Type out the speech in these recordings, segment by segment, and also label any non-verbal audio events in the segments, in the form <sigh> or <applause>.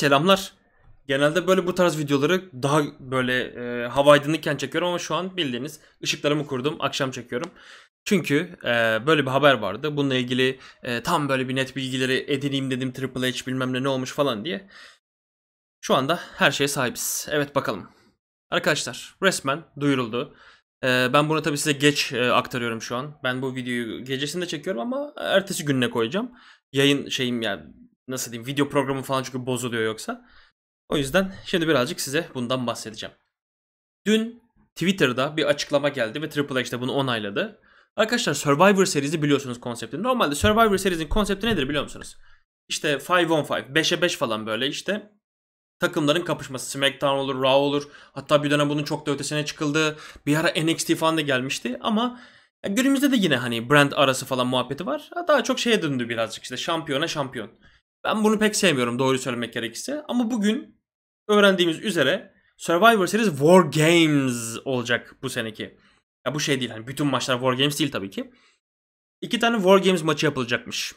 Selamlar. Genelde böyle bu tarz videoları daha böyle e, hava aydınlıkken çekiyorum ama şu an bildiğiniz ışıklarımı kurdum. Akşam çekiyorum. Çünkü e, böyle bir haber vardı. Bununla ilgili e, tam böyle bir net bilgileri edineyim dedim. Triple H bilmem ne ne olmuş falan diye. Şu anda her şeye sahibiz. Evet bakalım. Arkadaşlar resmen duyuruldu. E, ben bunu tabii size geç e, aktarıyorum şu an. Ben bu videoyu gecesinde çekiyorum ama ertesi gününe koyacağım. Yayın şeyim yani nasıl diyeyim video programı falan çünkü bozuluyor yoksa. O yüzden şimdi birazcık size bundan bahsedeceğim. Dün Twitter'da bir açıklama geldi ve Triple H de bunu onayladı. Arkadaşlar Survivor serisi biliyorsunuz konsepti. Normalde Survivor serisinin konsepti nedir biliyor musunuz? İşte 5 on 5, 5'e 5 falan böyle işte takımların kapışması. SmackDown olur, Raw olur. Hatta bir dönem bunun çok da ötesine çıkıldı. Bir ara NXT falan da gelmişti ama günümüzde de yine hani brand arası falan muhabbeti var. Daha çok şeye döndü birazcık işte şampiyona şampiyon. Ben bunu pek sevmiyorum doğru söylemek gerekirse. Ama bugün öğrendiğimiz üzere Survivor Series War Games olacak bu seneki. Ya bu şey değil hani bütün maçlar War Games değil tabii ki. İki tane War Games maçı yapılacakmış.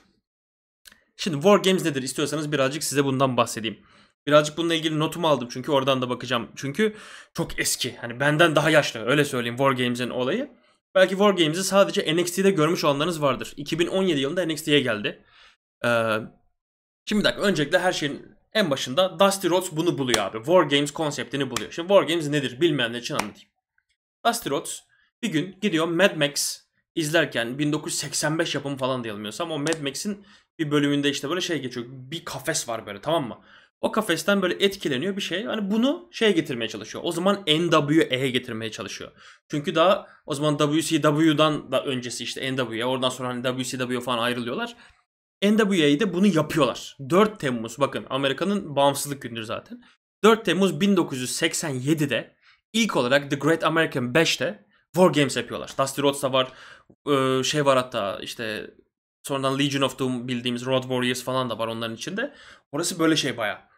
Şimdi War Games nedir istiyorsanız birazcık size bundan bahsedeyim. Birazcık bununla ilgili notumu aldım çünkü oradan da bakacağım. Çünkü çok eski. Hani benden daha yaşlı öyle söyleyeyim War Games'in olayı. Belki War Games'i sadece NXT'de görmüş olanlarınız vardır. 2017 yılında NXT'ye geldi. Ee, Şimdi bir dakika öncelikle her şeyin en başında Dusty Rhodes bunu buluyor abi. War Games konseptini buluyor. Şimdi War Games nedir bilmeyenler için anlatayım. Dusty Rhodes bir gün gidiyor Mad Max izlerken 1985 yapımı falan diye almıyorsam o Mad Max'in bir bölümünde işte böyle şey geçiyor. Bir kafes var böyle tamam mı? O kafesten böyle etkileniyor bir şey. Hani bunu şeye getirmeye çalışıyor. O zaman NWE'ye getirmeye çalışıyor. Çünkü daha o zaman WCW'dan da öncesi işte NWA, e, Oradan sonra hani WCW e falan ayrılıyorlar. NWA'de bunu yapıyorlar. 4 Temmuz bakın Amerika'nın bağımsızlık gündür zaten. 4 Temmuz 1987'de ilk olarak The Great American Bash'te War Games yapıyorlar. Dusty Rhodes'ta var. E, şey var hatta işte sonradan Legion of Doom bildiğimiz Road Warriors falan da var onların içinde. Orası böyle şey baya.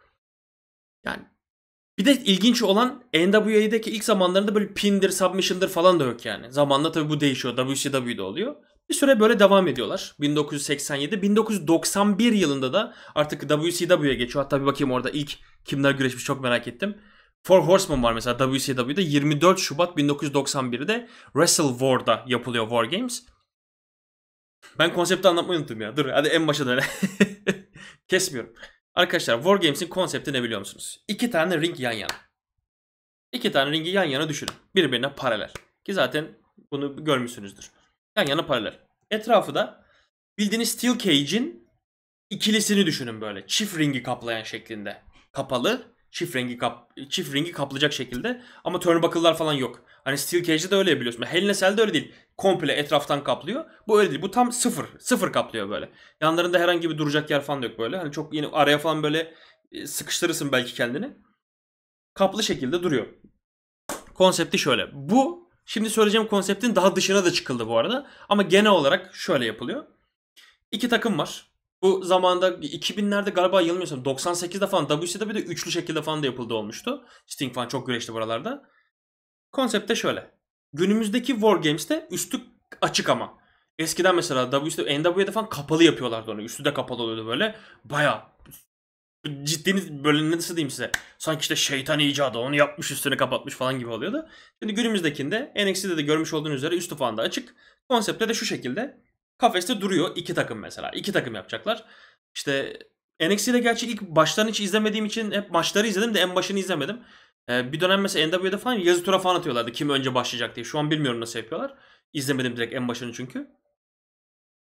Yani bir de ilginç olan NWA'deki ilk zamanlarında böyle pindir, submission'dır falan da yok yani. Zamanla tabii bu değişiyor. WCW'de oluyor. Bir süre böyle devam ediyorlar. 1987-1991 yılında da artık WCW'ye geçiyor. Hatta bir bakayım orada ilk kimler güreşmiş çok merak ettim. Four Horsemen var mesela WCW'de 24 Şubat 1991'de Wrestle War'da yapılıyor War Games. Ben konsepti anlatmayı unuttum ya. Dur hadi en başa döne. <laughs> Kesmiyorum. Arkadaşlar War Games'in konsepti ne biliyor musunuz? İki tane ring yan yana. İki tane ringi yan yana düşünün. Birbirine paralel. Ki zaten bunu görmüşsünüzdür. Yan yana paralel. Etrafı da bildiğiniz steel cage'in ikilisini düşünün böyle. Çift ringi kaplayan şeklinde. Kapalı, çift ringi kap çift ringi kaplayacak şekilde ama turnbuckle'lar falan yok. Hani Steel Cage'de de öyle biliyorsun. Hell in a öyle değil. Komple etraftan kaplıyor. Bu öyle değil. Bu tam sıfır. Sıfır kaplıyor böyle. Yanlarında herhangi bir duracak yer falan yok böyle. Hani çok yine araya falan böyle e, sıkıştırırsın belki kendini. Kaplı şekilde duruyor. Konsepti şöyle. Bu Şimdi söyleyeceğim konseptin daha dışına da çıkıldı bu arada. Ama genel olarak şöyle yapılıyor. İki takım var. Bu zamanda 2000'lerde galiba yanılmıyorsam 98'de falan WC'de bir de üçlü şekilde falan da yapıldı olmuştu. Sting falan çok güreşti buralarda. Konsept de şöyle. Günümüzdeki War Games'te üstü açık ama. Eskiden mesela WC'de NWA'de falan kapalı yapıyorlardı onu. Üstü de kapalı oluyordu böyle. Baya ciddi böyle nasıl diyeyim size sanki işte şeytan icadı onu yapmış üstünü kapatmış falan gibi oluyordu. Şimdi günümüzdekinde NXT'de de görmüş olduğunuz üzere üstü falan açık. Konsepte de şu şekilde kafeste duruyor iki takım mesela iki takım yapacaklar. İşte NXT'de gerçi ilk baştan hiç izlemediğim için hep maçları izledim de en başını izlemedim. Ee, bir dönem mesela NWA'da falan yazı tura falan atıyorlardı kim önce başlayacak diye. Şu an bilmiyorum nasıl yapıyorlar. İzlemedim direkt en başını çünkü.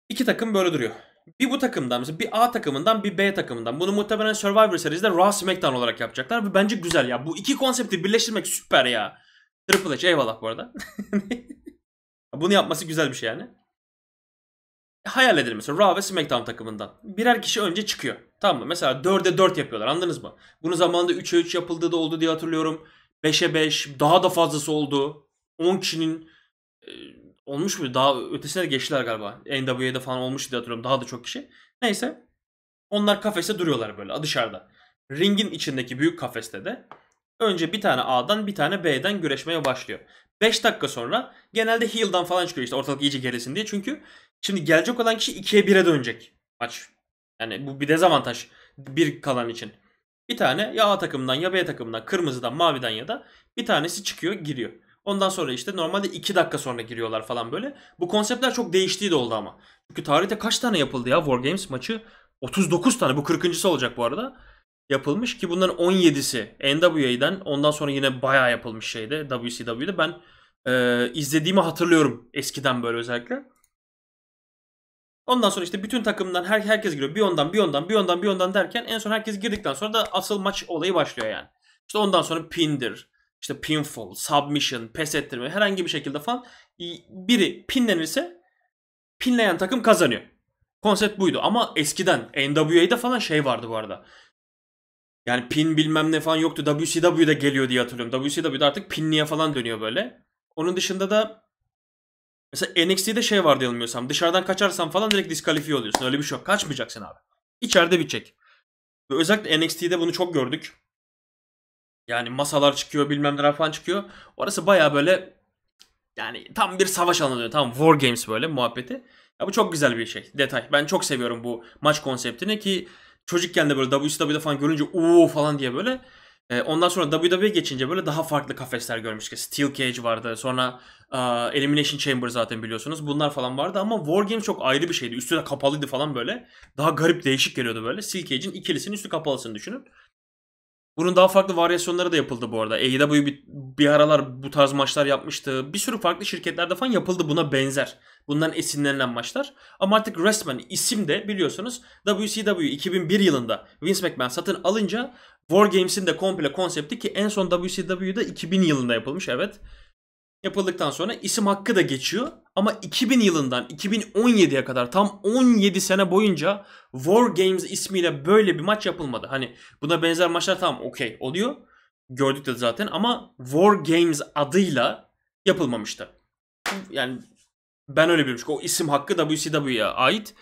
İki takım böyle duruyor. Bir bu takımdan mesela bir A takımından bir B takımından. Bunu muhtemelen Survivor serisinde Raw SmackDown olarak yapacaklar ve bence güzel ya. Bu iki konsepti birleştirmek süper ya. Triple H eyvallah bu arada. <laughs> Bunu yapması güzel bir şey yani. Hayal edelim mesela Raw ve SmackDown takımından. Birer kişi önce çıkıyor. Tamam mı? Mesela 4'e 4 yapıyorlar anladınız mı? Bunu zamanında 3'e 3 yapıldığı da oldu diye hatırlıyorum. 5'e 5 daha da fazlası oldu. 10 kişinin e, olmuş mu? Daha ötesine de geçtiler galiba. NWA'da falan olmuş diye hatırlıyorum. Daha da çok kişi. Neyse. Onlar kafeste duruyorlar böyle dışarıda. Ringin içindeki büyük kafeste de önce bir tane A'dan bir tane B'den güreşmeye başlıyor. 5 dakika sonra genelde heel'dan falan çıkıyor işte ortalık iyice gerilsin diye. Çünkü şimdi gelecek olan kişi 2'ye 1'e dönecek maç. Yani bu bir dezavantaj bir kalan için. Bir tane ya A takımından ya B takımından kırmızıdan maviden ya da bir tanesi çıkıyor giriyor. Ondan sonra işte normalde 2 dakika sonra giriyorlar falan böyle. Bu konseptler çok değiştiği de oldu ama. Çünkü tarihte kaç tane yapıldı ya Wargames maçı? 39 tane. Bu 40.sı olacak bu arada. Yapılmış ki bunların 17'si NWA'den ondan sonra yine bayağı yapılmış şeyde WCW'de. Ben e, izlediğimi hatırlıyorum eskiden böyle özellikle. Ondan sonra işte bütün takımdan her, herkes giriyor. Bir ondan, bir ondan, bir ondan, bir ondan derken en son herkes girdikten sonra da asıl maç olayı başlıyor yani. İşte ondan sonra pindir, işte pinfall, submission, pes ettirme herhangi bir şekilde falan biri pinlenirse pinleyen takım kazanıyor. Konsept buydu ama eskiden NWA'da falan şey vardı bu arada. Yani pin bilmem ne falan yoktu. WCW'de geliyor diye hatırlıyorum. WCW'de artık pinliğe falan dönüyor böyle. Onun dışında da mesela NXT'de şey vardı yanılmıyorsam. Dışarıdan kaçarsan falan direkt diskalifiye oluyorsun. Öyle bir şey yok. Kaçmayacaksın abi. İçeride bitecek. Ve özellikle NXT'de bunu çok gördük. Yani masalar çıkıyor bilmem ne falan çıkıyor. Orası baya böyle yani tam bir savaş anlatıyor. Tam War Games böyle muhabbeti. Ya bu çok güzel bir şey. Detay. Ben çok seviyorum bu maç konseptini ki çocukken de böyle WCW'de falan görünce uuu falan diye böyle e, Ondan sonra WWE'ye geçince böyle daha farklı kafesler görmüştük. Steel Cage vardı. Sonra uh, Elimination Chamber zaten biliyorsunuz. Bunlar falan vardı ama War Games çok ayrı bir şeydi. Üstü de kapalıydı falan böyle. Daha garip değişik geliyordu böyle. Steel Cage'in ikilisinin üstü kapalısını düşünün. Bunun daha farklı varyasyonları da yapıldı bu arada. AEW bir, bir aralar bu tarz maçlar yapmıştı. Bir sürü farklı şirketlerde falan yapıldı buna benzer. Bundan esinlenen maçlar. Ama artık resmen isim de biliyorsunuz WCW 2001 yılında Vince McMahon satın alınca War Games'in de komple konsepti ki en son WCW'da 2000 yılında yapılmış evet yapıldıktan sonra isim hakkı da geçiyor. Ama 2000 yılından 2017'ye kadar tam 17 sene boyunca War Games ismiyle böyle bir maç yapılmadı. Hani buna benzer maçlar tamam okey oluyor. Gördük de zaten ama War Games adıyla yapılmamıştı. Yani ben öyle bilmiştim. O isim hakkı WCW'ye ait.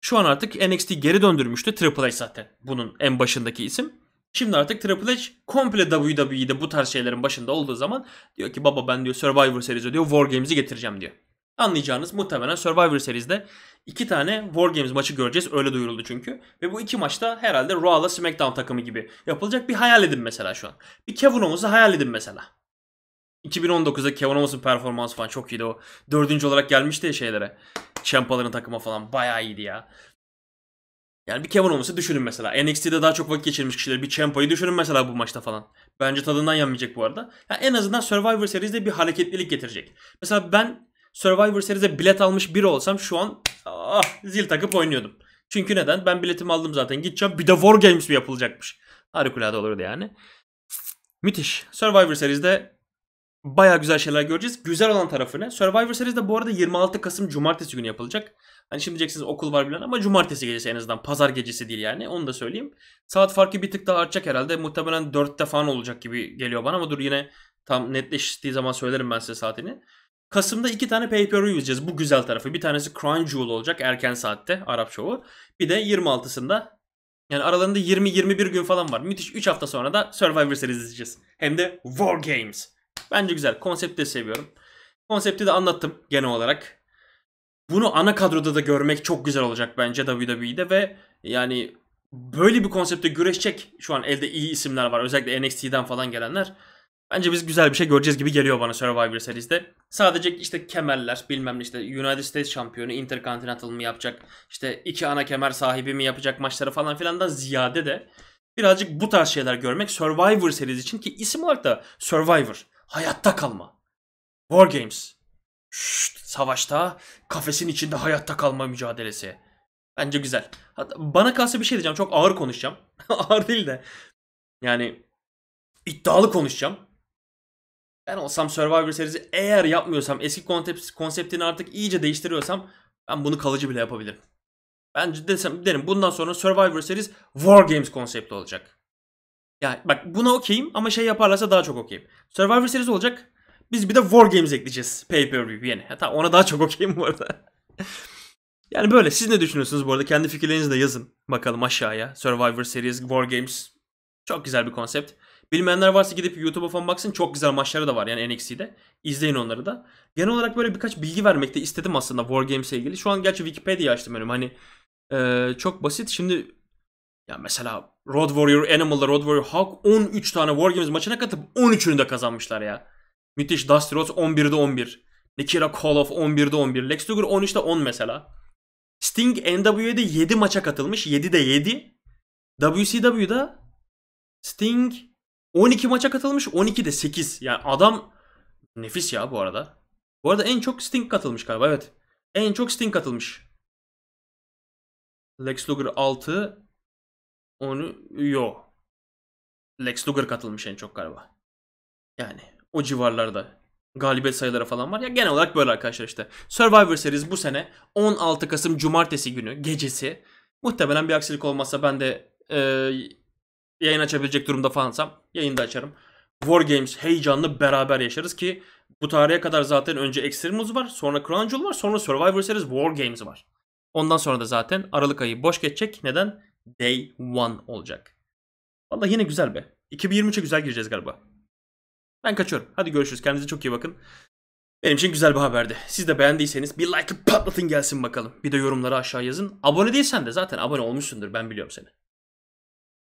Şu an artık NXT geri döndürmüştü. Triple H zaten bunun en başındaki isim. Şimdi artık Triple H komple WWE'de bu tarz şeylerin başında olduğu zaman diyor ki baba ben diyor Survivor Series'e diyor War Games'i getireceğim diyor. Anlayacağınız muhtemelen Survivor Series'de iki tane War Games maçı göreceğiz. Öyle duyuruldu çünkü. Ve bu iki maçta herhalde Raw'la SmackDown takımı gibi yapılacak. Bir hayal edin mesela şu an. Bir Kevin Owens'ı hayal edin mesela. 2019'da Kevin Owens'ın performansı falan çok iyiydi o. Dördüncü olarak gelmişti ya şeylere. Champaların takıma falan bayağı iyiydi ya. Yani bir Kevin Owens'ı düşünün mesela. NXT'de daha çok vakit geçirmiş kişileri. Bir Ciampa'yı düşünün mesela bu maçta falan. Bence tadından yanmayacak bu arada. Yani en azından Survivor Series'de bir hareketlilik getirecek. Mesela ben Survivor Series'e bilet almış biri olsam şu an ah, zil takıp oynuyordum. Çünkü neden? Ben biletimi aldım zaten. Gideceğim. Bir de War Games mi yapılacakmış? Harikulade olurdu yani. Müthiş. Survivor Series'de baya güzel şeyler göreceğiz. Güzel olan tarafı ne? Survivor Series de bu arada 26 Kasım Cumartesi günü yapılacak. Hani şimdi diyeceksiniz okul var bilen ama cumartesi gecesi en azından. Pazar gecesi değil yani. Onu da söyleyeyim. Saat farkı bir tık daha artacak herhalde. Muhtemelen 4'te falan olacak gibi geliyor bana ama dur yine tam netleştiği zaman söylerim ben size saatini. Kasım'da iki tane pay per izleyeceğiz. Bu güzel tarafı. Bir tanesi Crown Jewel olacak erken saatte Arap şovu. Bir de 26'sında yani aralarında 20-21 gün falan var. Müthiş 3 hafta sonra da Survivor Series izleyeceğiz. Hem de War Games. Bence güzel. Konsepti de seviyorum. Konsepti de anlattım genel olarak. Bunu ana kadroda da görmek çok güzel olacak bence WWE'de ve yani böyle bir konsepte güreşecek şu an elde iyi isimler var. Özellikle NXT'den falan gelenler. Bence biz güzel bir şey göreceğiz gibi geliyor bana Survivor Series'de. Sadece işte kemerler bilmem ne işte United States şampiyonu Intercontinental mı yapacak? İşte iki ana kemer sahibi mi yapacak maçları falan filandan ziyade de birazcık bu tarz şeyler görmek Survivor Series için ki isim olarak da Survivor. Hayatta kalma. War Games. Şşt, savaşta kafesin içinde hayatta kalma mücadelesi. Bence güzel. Hatta bana kalsa bir şey diyeceğim. Çok ağır konuşacağım. <laughs> ağır değil de. Yani iddialı konuşacağım. Ben olsam Survivor serisi eğer yapmıyorsam, eski konsept, konseptini artık iyice değiştiriyorsam ben bunu kalıcı bile yapabilirim. Ben desem derim bundan sonra Survivor serisi War Games konsepti olacak. Ya bak buna okeyim ama şey yaparlarsa daha çok okeyim. Survivor Series olacak. Biz bir de War Games ekleyeceğiz. Pay per view yani. Hatta ona daha çok okeyim bu arada. <laughs> yani böyle. Siz ne düşünüyorsunuz bu arada? Kendi fikirlerinizi de yazın. Bakalım aşağıya. Survivor Series, War Games. Çok güzel bir konsept. Bilmeyenler varsa gidip YouTube'a falan baksın. Çok güzel maçları da var yani NXT'de. İzleyin onları da. Genel olarak böyle birkaç bilgi vermekte istedim aslında War Games'e ilgili. Şu an gerçi Wikipedia'yı açtım benim. Hani ee, çok basit. Şimdi ya mesela Road Warrior Animal'la Road Warrior Hawk 13 tane Wargames maçına katıp 13'ünü de kazanmışlar ya. Müthiş Dusty Rhodes 11'de 11. Nikira of 11'de 11. Lex Luger 13'te 10 mesela. Sting NWA'de 7 maça katılmış. 7'de 7. WCW'da Sting 12 maça katılmış. 12'de 8. Yani adam nefis ya bu arada. Bu arada en çok Sting katılmış galiba evet. En çok Sting katılmış. Lex Luger 6, onu yo. Lex Luger katılmış en çok galiba. Yani o civarlarda galibiyet sayıları falan var. Ya genel olarak böyle arkadaşlar işte. Survivor Series bu sene 16 Kasım Cumartesi günü gecesi. Muhtemelen bir aksilik olmazsa ben de e, yayın açabilecek durumda falansam yayında açarım. War Games heyecanlı beraber yaşarız ki bu tarihe kadar zaten önce Extremus var, sonra Crown Jewel var, sonra Survivor Series War Games var. Ondan sonra da zaten Aralık ayı boş geçecek. Neden? Day 1 olacak. Vallahi yine güzel be. 2023'e güzel gireceğiz galiba. Ben kaçıyorum. Hadi görüşürüz. Kendinize çok iyi bakın. Benim için güzel bir haberdi. Siz de beğendiyseniz bir like patlatın gelsin bakalım. Bir de yorumları aşağı yazın. Abone değilsen de zaten abone olmuşsundur ben biliyorum seni.